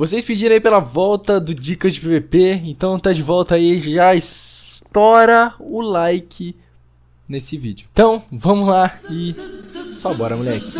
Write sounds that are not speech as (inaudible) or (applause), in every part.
Vocês pediram aí pela volta do Dicas de PVP, então tá de volta aí, já estoura o like nesse vídeo. Então, vamos lá e só bora, moleque.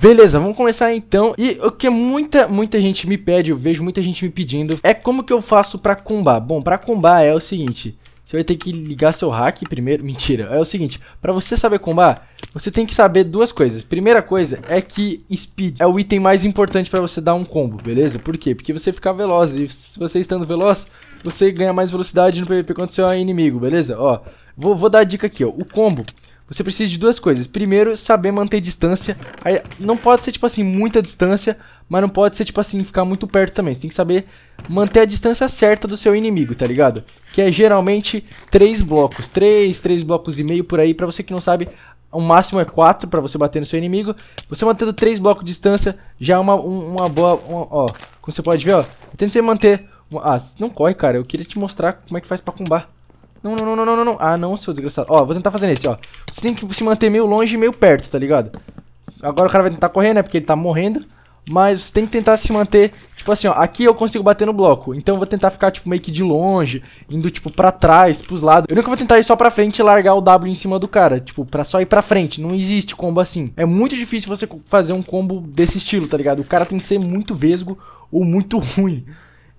Beleza, vamos começar então. E o que muita, muita gente me pede, eu vejo muita gente me pedindo, é como que eu faço pra combar? Bom, pra combar é o seguinte, você vai ter que ligar seu hack primeiro. Mentira. É o seguinte, para você saber combar, você tem que saber duas coisas. Primeira coisa é que speed é o item mais importante para você dar um combo, beleza? Por quê? Porque você fica veloz e se você estando veloz, você ganha mais velocidade no PvP quando você é inimigo, beleza? Ó, vou, vou dar a dica aqui, ó. O combo você precisa de duas coisas. Primeiro, saber manter distância. Aí, não pode ser, tipo assim, muita distância mas não pode ser, tipo assim, ficar muito perto também. Você tem que saber manter a distância certa do seu inimigo, tá ligado? Que é geralmente 3 blocos, 3, 3 blocos e meio por aí, pra você que não sabe, o máximo é 4 pra você bater no seu inimigo. Você mantendo 3 blocos de distância, já é uma, um, uma boa, uma, ó, como você pode ver, ó, tenta você manter... Ah, não corre, cara, eu queria te mostrar como é que faz pra combar. Não, não, não, não, não, não, Ah, não, seu desgraçado. Ó, vou tentar fazer esse, ó. Você tem que se manter meio longe e meio perto, tá ligado? Agora o cara vai tentar correr, né? Porque ele tá morrendo mas você tem que tentar se manter, tipo assim, ó, aqui eu consigo bater no bloco, então eu vou tentar ficar, tipo, meio que de longe, indo, tipo, pra trás, pros lados. Eu nunca vou tentar ir só pra frente e largar o W em cima do cara, tipo, pra só ir pra frente, não existe combo assim. É muito difícil você fazer um combo desse estilo, tá ligado? O cara tem que ser muito vesgo ou muito (laughs) ruim.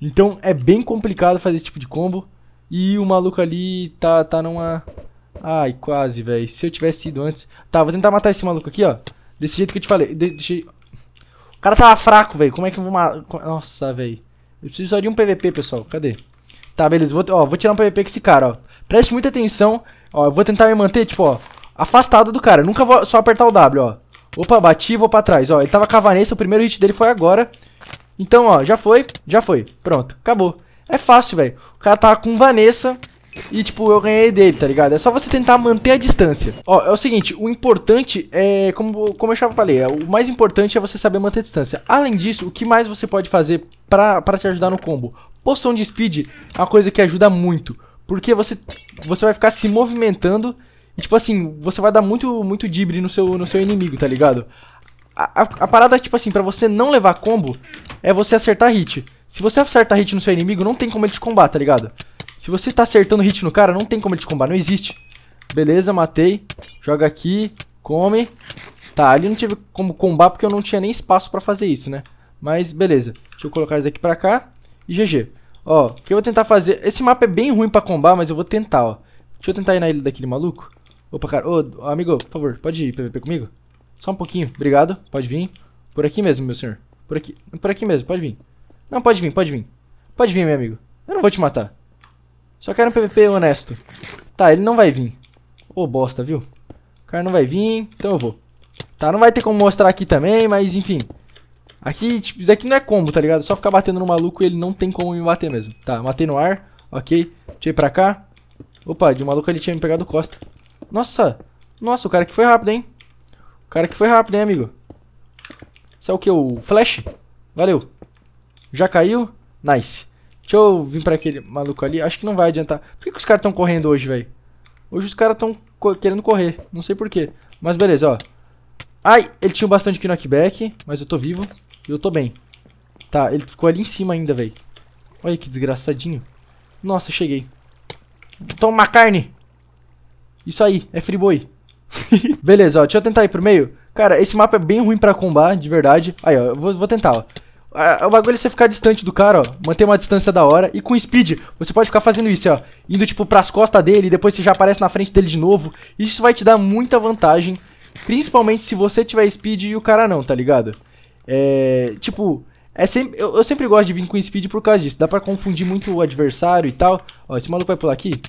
Então é bem complicado fazer esse tipo de combo. E o maluco ali tá, tá numa... Ai, quase, velho. Se eu tivesse ido antes... Tá, vou tentar matar esse maluco aqui, ó. Desse jeito que eu te falei. De, o cara tava fraco, velho. Como é que eu vou matar... Nossa, velho. Eu preciso só de um PVP, pessoal. Cadê? Tá, beleza. Vou, ó, vou tirar um PVP com esse cara, ó. Preste muita atenção. Ó, eu vou tentar me manter, tipo, ó. Afastado do cara. Nunca vou só apertar o W, ó. Opa, bati e vou pra trás. Ó, ele tava com a Vanessa. O primeiro hit dele foi agora. Então, ó, já foi. Já foi. Pronto. Acabou. É fácil, velho. O cara tava com Vanessa e, tipo, eu ganhei dele, tá ligado? É só você tentar manter a distância. Ó, é o seguinte, o importante é, como, como eu já falei, é, o mais importante é você saber manter a distância. Além disso, o que mais você pode fazer pra, pra te ajudar no combo? Poção de speed é uma coisa que ajuda muito, porque você, você vai ficar se movimentando e, tipo assim, você vai dar muito, muito dibre no seu, no seu inimigo, tá ligado? A, a, a parada, tipo assim, pra você não levar combo, é você acertar hit. Se você acertar hit no seu inimigo, não tem como ele te combater, tá ligado? Se você tá acertando hit no cara, não tem como ele te combar, não existe. Beleza, matei. Joga aqui, come. Tá, ali não tive como combar porque eu não tinha nem espaço pra fazer isso, né? Mas beleza. Deixa eu colocar isso aqui pra cá. E GG. Ó, o que eu vou tentar fazer... Esse mapa é bem ruim pra combar, mas eu vou tentar, ó. Deixa eu tentar ir na ilha daquele maluco. Opa, cara. Ô, amigo, por favor, pode ir PVP comigo? Só um pouquinho. Obrigado. Pode vir. Por aqui mesmo, meu senhor. Por aqui, por aqui mesmo, pode vir. Não, pode vir, pode vir. Pode vir, meu amigo. Eu não vou te matar. Só quero um PVP honesto. Tá, ele não vai vir. Ô, oh, bosta, viu? O cara não vai vir, então eu vou. Tá, não vai ter como mostrar aqui também, mas enfim. Aqui, tipo, isso aqui não é combo, tá ligado? É só ficar batendo no maluco e ele não tem como me bater mesmo. Tá, matei no ar. Ok. Tirei pra cá. Opa, de maluco ele tinha me pegado costa. Nossa. Nossa, o cara que foi rápido, hein? O cara que foi rápido, hein, amigo? Isso é o que? O flash? Valeu. Já caiu? Nice. Deixa eu vir pra aquele maluco ali. Acho que não vai adiantar. Por que, que os caras estão correndo hoje, velho? Hoje os caras estão co querendo correr. Não sei porquê. Mas beleza, ó. Ai, ele tinha bastante knockback. Mas eu tô vivo. E eu tô bem. Tá, ele ficou ali em cima ainda, velho. Olha que desgraçadinho. Nossa, cheguei. Toma carne! Isso aí, é free boy. (laughs) beleza, ó. Deixa eu tentar ir pro meio. Cara, esse mapa é bem ruim pra combar, de verdade. Aí, ó. Eu vou, vou tentar, ó. O bagulho é você ficar distante do cara, ó. Manter uma distância da hora. E com speed, você pode ficar fazendo isso, ó. Indo, tipo, pras costas dele. e Depois você já aparece na frente dele de novo. Isso vai te dar muita vantagem. Principalmente se você tiver speed e o cara não, tá ligado? É. Tipo. É sempre, eu, eu sempre gosto de vir com speed por causa disso. Dá pra confundir muito o adversário e tal. Ó, esse maluco vai pular aqui.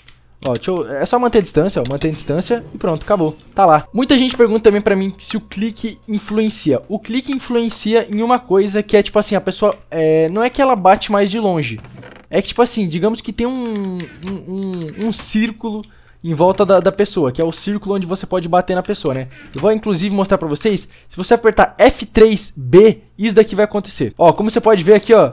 Ó, eu... É só manter a distância, ó. Manter a distância e pronto, acabou. Tá lá. Muita gente pergunta também pra mim se o clique influencia. O clique influencia em uma coisa que é, tipo assim, a pessoa... É... Não é que ela bate mais de longe. É que, tipo assim, digamos que tem um, um, um, um círculo em volta da, da, pessoa, que é o círculo onde você pode bater na pessoa, né? Eu vou inclusive mostrar pra vocês, se você apertar F3B, isso daqui vai acontecer. Ó, como você pode ver aqui, ó,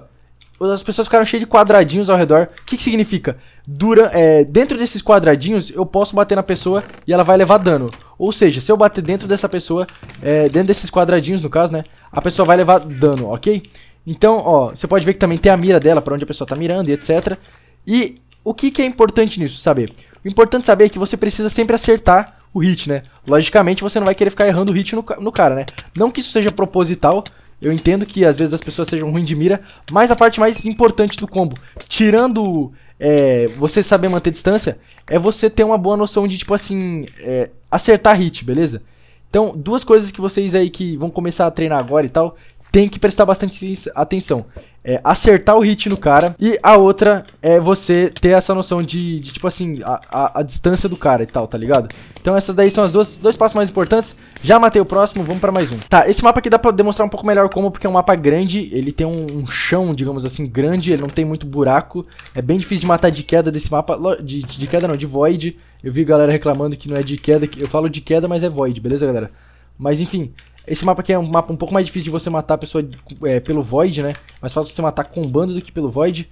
as pessoas ficaram cheias de quadradinhos ao redor. O que, que significa? Dura, é, dentro desses quadradinhos, eu posso bater na pessoa e ela vai levar dano. Ou seja, se eu bater dentro dessa pessoa, é, dentro desses quadradinhos, no caso, né? A pessoa vai levar dano, ok? Então, ó, você pode ver que também tem a mira dela, para onde a pessoa tá mirando e etc. E o que, que é importante nisso saber? O importante saber é que você precisa sempre acertar o hit, né? Logicamente, você não vai querer ficar errando o hit no, no cara, né? Não que isso seja proposital, eu entendo que às vezes as pessoas sejam ruins de mira, mas a parte mais importante do combo, tirando é, você saber manter distância, é você ter uma boa noção de, tipo assim, é, acertar hit, beleza? Então, duas coisas que vocês aí que vão começar a treinar agora e tal, tem que prestar bastante atenção. É, acertar o hit no cara. E a outra é você ter essa noção de, de tipo assim, a, a, a, distância do cara e tal, tá ligado? Então essas daí são as duas dois passos mais importantes. Já matei o próximo, vamos pra mais um. Tá, esse mapa aqui dá pra demonstrar um pouco melhor como, porque é um mapa grande. Ele tem um, um chão, digamos assim, grande. Ele não tem muito buraco. É bem difícil de matar de queda desse mapa. De, de queda não, de void. Eu vi galera reclamando que não é de queda. Eu falo de queda, mas é void, beleza, galera? Mas enfim, esse mapa aqui é um mapa um pouco mais difícil de você matar a pessoa é, pelo Void, né? Mais fácil você matar com bando do que pelo Void.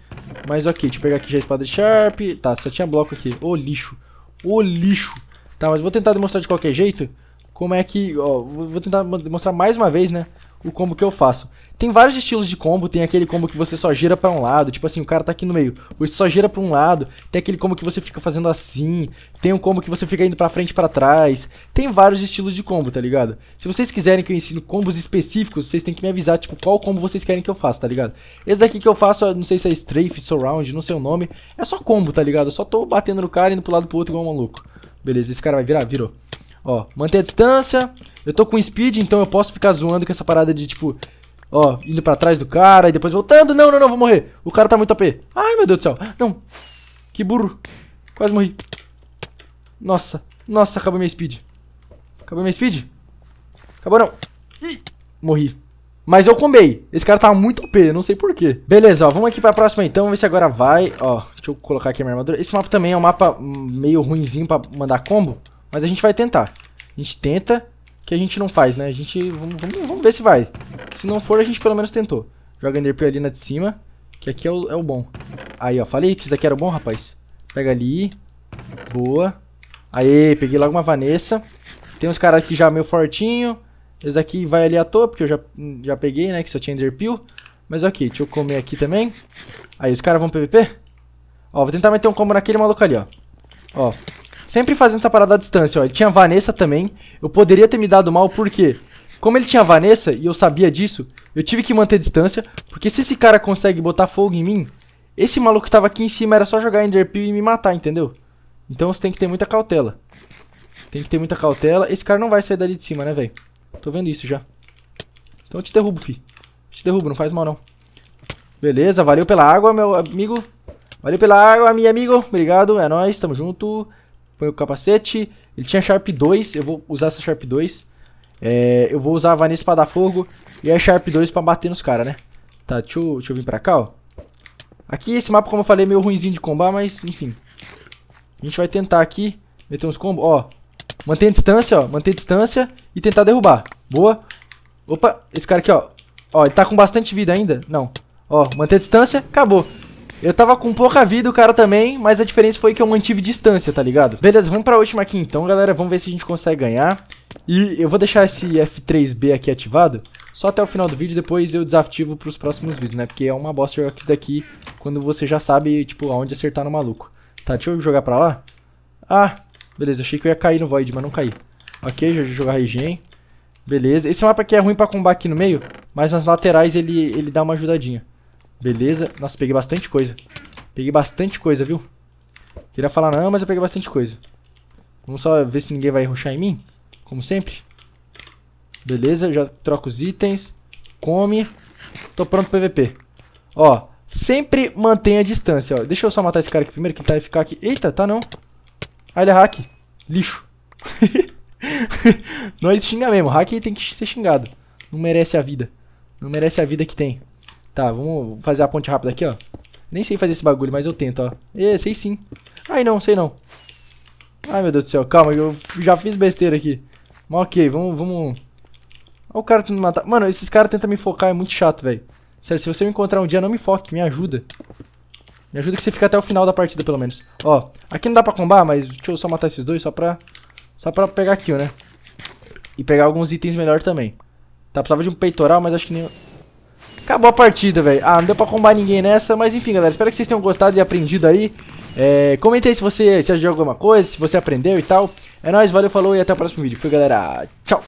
Mas ok, deixa eu pegar aqui já a espada de Sharp. Tá, só tinha bloco aqui. Ô oh, lixo. Ô oh, lixo. Tá, mas vou tentar demonstrar de qualquer jeito como é que... Ó, vou tentar demonstrar mais uma vez, né? O combo que eu faço. Tem vários estilos de combo, tem aquele combo que você só gira para um lado, tipo assim, o cara tá aqui no meio, você só gira para um lado, tem aquele combo que você fica fazendo assim, tem um combo que você fica indo para frente e para trás. Tem vários estilos de combo, tá ligado? Se vocês quiserem que eu ensino combos específicos, vocês têm que me avisar, tipo, qual combo vocês querem que eu faça, tá ligado? Esse daqui que eu faço, não sei se é strafe, surround, não sei o nome, é só combo, tá ligado? Eu só tô batendo no cara e indo pro lado pro outro igual um maluco. Beleza, esse cara vai virar, virou. Ó, manter a distância. Eu tô com speed, então eu posso ficar zoando com essa parada de, tipo, Ó, indo pra trás do cara e depois voltando. Não, não, não, vou morrer. O cara tá muito AP. Ai, meu Deus do céu. Não. Que burro. Quase morri. Nossa. Nossa, acabou minha speed. Acabou minha speed? Acabou não. Ih, morri. Mas eu combei. Esse cara tá muito OP, não sei porquê. Beleza, ó, vamos aqui pra próxima então, vamos ver se agora vai. Ó, deixa eu colocar aqui a minha armadura. Esse mapa também é um mapa hum, meio ruinzinho pra mandar combo, mas a gente vai tentar. A gente tenta que a gente não faz, né? A gente... Vamos, ver se vai. Se não for, a gente pelo menos tentou. Joga enderpearl ali na de cima, que aqui é o, é o bom. Aí, ó. Falei que isso daqui era o bom, rapaz. Pega ali. Boa. Aê, peguei logo uma Vanessa. Tem uns caras aqui já meio fortinho. Esse daqui vai ali à toa, porque eu já, já peguei, né? Que só tinha enderpearl. Mas ok, deixa eu comer aqui também. Aí, os caras vão PVP? Ó, vou tentar meter um combo naquele maluco ali, ó. Ó, sempre fazendo essa parada à distância, ó. Ele tinha Vanessa também. Eu poderia ter me dado mal, por quê? Como ele tinha Vanessa e eu sabia disso, eu tive que manter distância, porque se esse cara consegue botar fogo em mim, esse maluco que tava aqui em cima era só jogar Enderpeel e me matar, entendeu? Então você tem que ter muita cautela. Tem que ter muita cautela. Esse cara não vai sair dali de cima, né, velho? Tô vendo isso já. Então eu te derrubo, fi. Te derrubo, não faz mal não. Beleza, valeu pela água, meu amigo. Valeu pela água, meu amigo. Obrigado, é nóis, tamo junto. Põe o capacete. Ele tinha Sharp 2. Eu vou usar essa Sharp 2. É, eu vou usar a Vanessa pra dar fogo. E a Sharp 2 pra bater nos caras, né? Tá, deixa eu, deixa eu, vir pra cá, ó. Aqui esse mapa, como eu falei, é meio ruimzinho de combar, mas enfim. A gente vai tentar aqui meter uns combos, ó. Manter a distância, ó. Manter a distância e tentar derrubar. Boa. Opa, esse cara aqui, ó. Ó, ele tá com bastante vida ainda. Não. Ó, manter a distância, acabou. Eu tava com pouca vida, o cara também, mas a diferença foi que eu mantive distância, tá ligado? Beleza, vamos pra última aqui então, galera. Vamos ver se a gente consegue ganhar. E eu vou deixar esse F3B aqui ativado só até o final do vídeo, depois eu desativo pros próximos vídeos, né? Porque é uma bosta jogar isso daqui quando você já sabe, tipo, aonde acertar no maluco. Tá, deixa eu jogar pra lá. Ah, beleza, achei que eu ia cair no Void, mas não caí. Ok, já jogar Regen. Beleza, esse mapa aqui é ruim pra combar aqui no meio, mas nas laterais ele, ele dá uma ajudadinha. Beleza. Nossa, peguei bastante coisa. Peguei bastante coisa, viu? Queria falar não, mas eu peguei bastante coisa. Vamos só ver se ninguém vai ruxar em mim. Como sempre. Beleza, já troco os itens. Come. Tô pronto pro PVP. Ó, sempre mantenha a distância, ó. Deixa eu só matar esse cara aqui primeiro, que ele tá, vai ficar aqui. Eita, tá não. Ah, ele é hack. Lixo. (laughs) Nós xinga mesmo. Hack tem que ser xingado. Não merece a vida. Não merece a vida que tem. Tá, vamos fazer a ponte rápida aqui, ó. Nem sei fazer esse bagulho, mas eu tento, ó. É, sei sim. Ai, não, sei não. Ai, meu Deus do céu, calma, eu já fiz besteira aqui. Mas ok, vamos, vamos... Olha o cara tentando matar. Mano, esses caras tentam me focar, é muito chato, velho. Sério, se você me encontrar um dia, não me foque, me ajuda. Me ajuda que você fica até o final da partida, pelo menos. Ó, aqui não dá pra combar, mas deixa eu só matar esses dois só pra... Só pra pegar kill, né? E pegar alguns itens melhor também. Tá, precisava de um peitoral, mas acho que nem... Acabou a partida, velho. Ah, não deu pra combar ninguém nessa, mas enfim, galera. Espero que vocês tenham gostado e aprendido aí. É, comente aí se você se ajudou alguma coisa, se você aprendeu e tal. É nóis, valeu, falou e até o próximo vídeo. Fui, galera. Tchau.